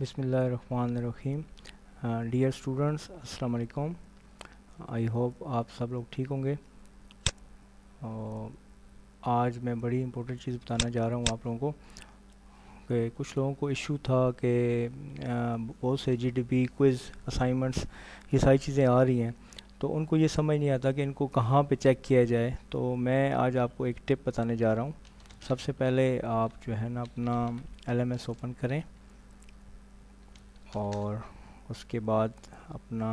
बिसमीम dear students अस्सलाम वालेकुम आई होप आप सब लोग ठीक होंगे और आज मैं बड़ी इम्पोर्टेंट चीज़ बताना जा रहा हूँ आप लोगों को कि कुछ लोगों को इशू था कि बहुत से जीडीपी क्विज़ असाइनमेंट्स ये सारी चीज़ें आ रही हैं तो उनको ये समझ नहीं आता कि इनको कहाँ पे चेक किया जाए तो मैं आज आपको एक टिप बताने जा रहा हूँ सबसे पहले आप जो है ना अपना एलएमएस ओपन करें और उसके बाद अपना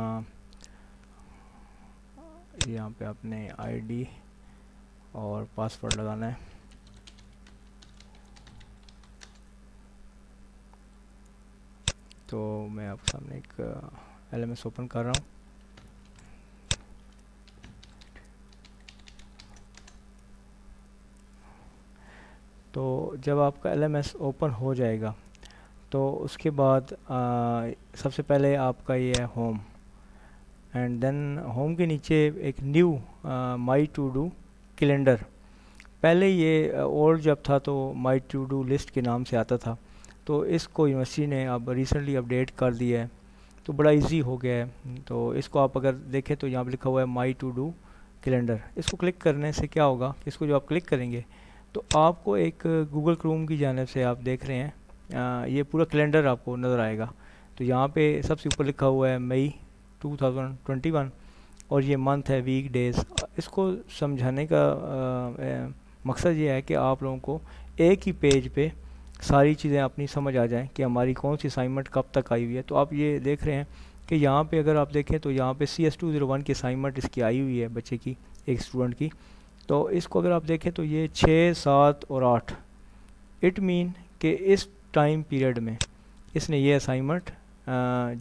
यहाँ पे आपने आईडी और पासवर्ड लगाना है तो मैं आपके सामने एक एल एम एस ओपन कर रहा हूँ तो जब आपका एल एम एस ओपन हो जाएगा तो उसके बाद आ, सबसे पहले आपका ये है होम एंड देन होम के नीचे एक new my to do calendar पहले ये ओल्ड जब था तो माई टू डू लिस्ट के नाम से आता था तो इसको यूनिवर्सिटी ने अब रिसेंटली अपडेट कर दिया है तो बड़ा इजी हो गया है तो इसको आप अगर देखें तो यहाँ पर लिखा हुआ है माई टू डू कैलेंडर इसको क्लिक करने से क्या होगा इसको जो आप क्लिक करेंगे तो आपको एक गूगल क्रोम की जानब से आप देख रहे हैं ये पूरा कैलेंडर आपको नज़र आएगा तो यहाँ पे सबसे ऊपर लिखा हुआ है मई 2021 और ये मंथ है वीक डेज इसको समझाने का आ, मकसद ये है कि आप लोगों को एक ही पेज पे सारी चीज़ें अपनी समझ आ जाएं कि हमारी कौन सी असाइनमेंट कब तक आई हुई है तो आप ये देख रहे हैं कि यहाँ पे अगर आप देखें तो यहाँ पे C S two zero one की असाइनमेंट इसकी आई हुई है बच्चे की एक स्टूडेंट की तो इसको अगर आप देखें तो ये छः सात और आठ इट मीन कि इस टाइम पीरियड में इसने ये असाइनमेंट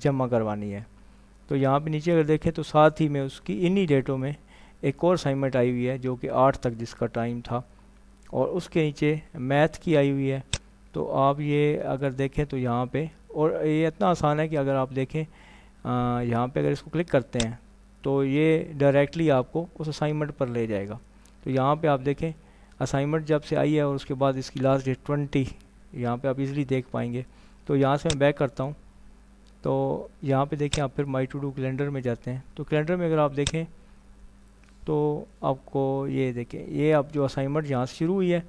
जमा करवानी है तो यहाँ पे नीचे अगर देखें तो साथ ही में उसकी इन्हीं डेटों में एक और असाइनमेंट आई हुई है जो कि आठ तक जिसका टाइम था और उसके नीचे मैथ की आई हुई है तो आप ये अगर देखें तो यहाँ पे और ये इतना आसान है कि अगर आप देखें यहाँ पे अगर इसको क्लिक करते हैं तो ये डायरेक्टली आपको उस असाइनमेंट पर ले जाएगा तो यहाँ पर आप देखें असाइनमेंट जब से आई है और उसके बाद इसकी लास्ट डेट ट्वेंटी यहाँ पे आप इजीली देख पाएंगे तो यहाँ से मैं बैक करता हूँ तो यहाँ पे देखें आप फिर माई टू डू कैलेंडर में जाते हैं तो कैलेंडर में अगर आप देखें तो आपको ये देखें ये आप जो असाइनमेंट यहाँ से शुरू हुई है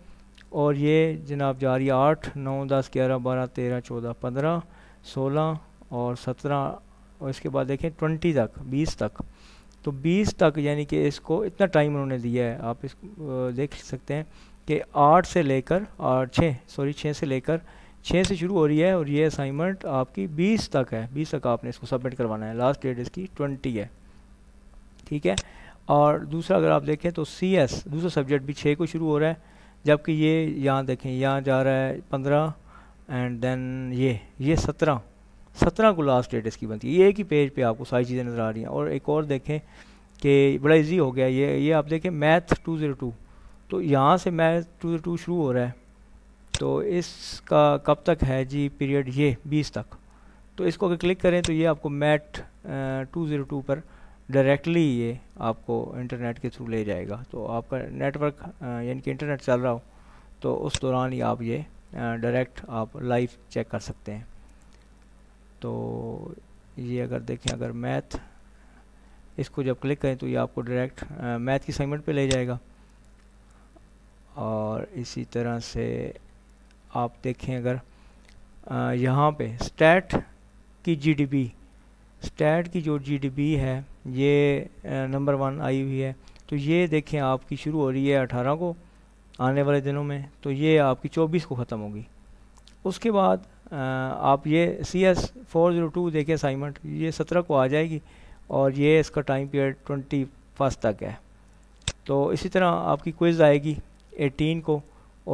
और ये जनाब जा रही है आठ नौ दस ग्यारह बारह तेरह चौदह पंद्रह सोलह और सत्रह और इसके बाद देखें ट्वेंटी तक बीस तक तो बीस तक यानी कि इसको इतना टाइम उन्होंने दिया है आप इस देख सकते हैं कि आठ से लेकर आठ छः सॉरी छः से लेकर छः से शुरू हो रही है और ये असाइनमेंट आपकी बीस तक है बीस तक आपने इसको सबमिट करवाना है लास्ट डेट इसकी ट्वेंटी है ठीक है और दूसरा अगर आप देखें तो सी एस दूसरा सब्जेक्ट भी छः को शुरू हो रहा है जबकि ये यहाँ देखें यहाँ जा रहा है पंद्रह एंड देन ये ये सत्रह सत्रह को लास्ट डेट इसकी बनती है ये एक ही पेज पे आपको सारी चीज़ें नज़र आ रही हैं और एक और देखें कि बड़ा इजी हो गया ये ये आप देखें मैथ टू ज़ीरो टू तो यहाँ से मैच टू टू शुरू हो रहा है तो इसका कब तक है जी पीरियड ये बीस तक तो इसको अगर क्लिक करें तो ये आपको मैट टू ज़ीरो टू पर डायरेक्टली ये आपको इंटरनेट के थ्रू ले जाएगा तो आपका नेटवर्क यानी कि इंटरनेट चल रहा हो तो उस दौरान ही आप ये डायरेक्ट आप लाइव चेक कर सकते हैं तो ये अगर देखें अगर मैथ इसको जब क्लिक करें तो ये आपको डायरेक्ट मैथ की सेगमेंट पे ले जाएगा और इसी तरह से आप देखें अगर यहाँ पे स्टैट की जीडीपी स्टैट की जो जीडीपी है ये नंबर वन आई हुई है तो ये देखें आपकी शुरू हो रही है अठारह को आने वाले दिनों में तो ये आपकी चौबीस को ख़त्म होगी उसके बाद आप ये C S four zero two देखें असाइनमेंट ये सत्रह को आ जाएगी और ये इसका टाइम पीरियड ट्वेंटी फर्स्ट तक है तो इसी तरह आपकी क्विज़ आएगी 18 को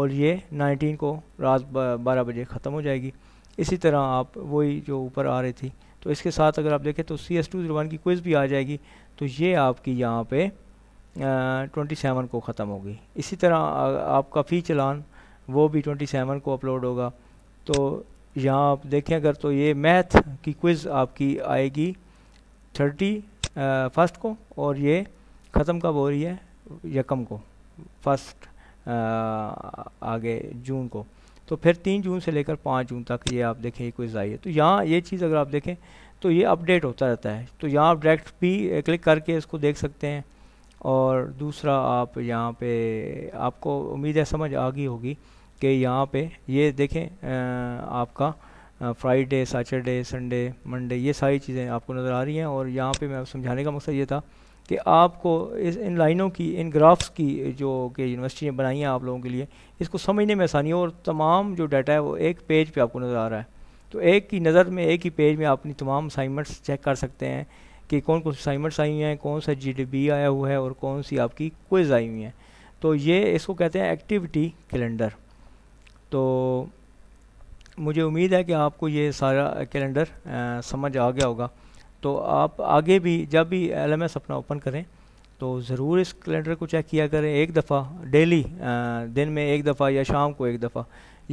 और ये 19 को रात 12 बजे ख़त्म हो जाएगी इसी तरह आप वही जो ऊपर आ रही थी तो इसके साथ अगर आप देखें तो C S two zero one की क्विज़ भी आ जाएगी तो ये आपकी यहाँ पे ट्वेंटी सेवन को ख़त्म होगी इसी तरह आपका फ़ी चलान वो भी ट्वेंटी सेवन को अपलोड होगा तो यहाँ आप देखें अगर तो ये मैथ की क्विज़ आपकी आएगी थर्टी फर्स्ट को और ये ख़त्म कब हो रही है यकम को फर्स्ट आगे जून को तो फिर तीन जून से लेकर पाँच जून तक ये आप देखें कोई जाई है तो यहाँ ये चीज़ अगर आप देखें तो ये अपडेट होता रहता है तो यहाँ आप डायरेक्ट भी क्लिक करके इसको देख सकते हैं और दूसरा आप यहाँ पे आपको उम्मीद है समझ आ गई होगी कि यहाँ पे ये देखें आपका फ्राइडे सैटरडे संडे मंडे ये सारी चीज़ें आपको नज़र आ रही हैं और यहाँ पे मैं समझाने का मकसद ये था कि आपको इस इन लाइनों की इन ग्राफ्स की जो कि यूनिवर्सिटी ने बनाई हैं आप लोगों के लिए इसको समझने में आसानी हो और तमाम जो डाटा है वो एक पेज पे आपको नज़र आ रहा है तो एक की नज़र में एक ही पेज में आप अपनी तमाम असाइनमेंट्स चेक कर सकते हैं कि कौन कौन सी असाइनमेंट्स आई हुई हैं कौन सा जी आया हुआ है और कौन सी आपकी क्विज़ आई हुई हैं तो ये इसको कहते हैं एक्टिविटी कैलेंडर तो मुझे उम्मीद है कि आपको ये सारा कैलेंडर समझ आ गया होगा तो आप आगे भी जब भी एल अपना ओपन करें तो ज़रूर इस कैलेंडर को चेक किया करें एक दफ़ा डेली दिन में एक दफ़ा या शाम को एक दफ़ा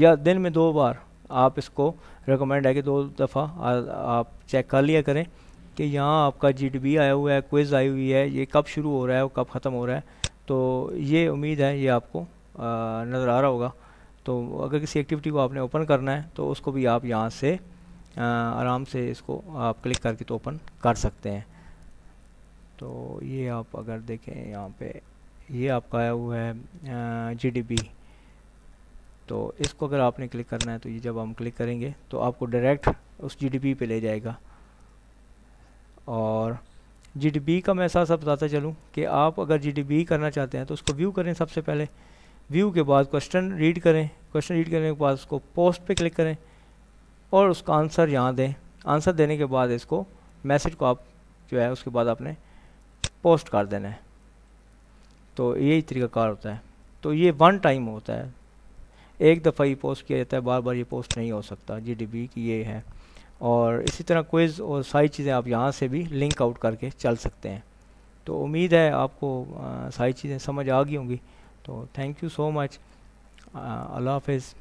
या दिन में दो बार आप इसको रिकमेंड है कि दो दफ़ा आप चेक कर लिया करें कि यहाँ आपका जी आया हुआ है क्विज़ आई हुई है ये कब शुरू हो रहा है और कब ख़त्म हो रहा है तो ये उम्मीद है ये आपको नज़र आ रहा होगा तो अगर किसी एक्टिविटी को आपने ओपन करना है तो उसको भी आप यहाँ से आराम से इसको आप क्लिक करके तो ओपन कर सकते हैं तो ये आप अगर देखें यहाँ पे ये आपका आया हुआ है जी तो इसको अगर आपने क्लिक करना है तो ये जब हम क्लिक करेंगे तो आपको डायरेक्ट उस जी पे ले जाएगा और जी का मैं साथ साथ बताता चलूँ कि आप अगर जी करना चाहते हैं तो उसको व्यू करें सबसे पहले व्यू के बाद क्वेश्चन रीड करें क्वेश्चन रीड करने के बाद उसको पोस्ट पे क्लिक करें और उसका आंसर यहाँ दें आंसर देने के बाद इसको मैसेज को आप जो है उसके बाद आपने पोस्ट कर देना है तो यही तरीकाकार होता है तो ये वन टाइम होता है एक दफ़ा ही पोस्ट किया जाता है बार बार ये पोस्ट नहीं हो सकता जी डी बी की ये है और इसी तरह क्विज़ और सारी चीज़ें आप यहाँ से भी लिंक आउट करके चल सकते हैं तो उम्मीद है आपको सारी चीज़ें समझ आ गई होंगी तो थैंक यू सो मच अल्लाह हाफिज़